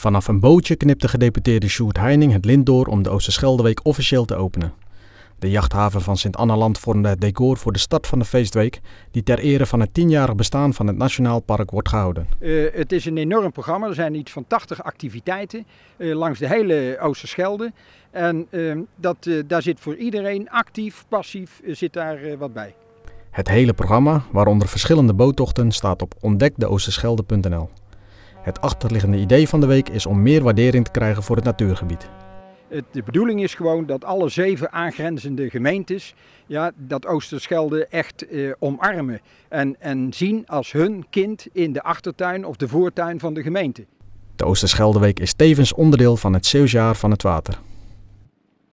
Vanaf een bootje knipte gedeputeerde Sjoerd Heining het lint door om de Oosterscheldeweek officieel te openen. De jachthaven van Sint-Annaland vormde het decor voor de start van de feestweek, die ter ere van het tienjarig bestaan van het Nationaal Park wordt gehouden. Eh, het is een enorm programma. Er zijn iets van 80 activiteiten eh, langs de hele Oosterschelde. En ehm, dat, eh, daar zit voor iedereen, actief, passief, zit daar wat bij. Het hele programma, waaronder verschillende boottochten, staat op ontdekdeoosterschelde.nl. Het achterliggende idee van de week is om meer waardering te krijgen voor het natuurgebied. De bedoeling is gewoon dat alle zeven aangrenzende gemeentes ja, dat Oosterschelde echt eh, omarmen. En, en zien als hun kind in de achtertuin of de voortuin van de gemeente. De Oosterscheldeweek is tevens onderdeel van het Zeeuwsjaar van het Water.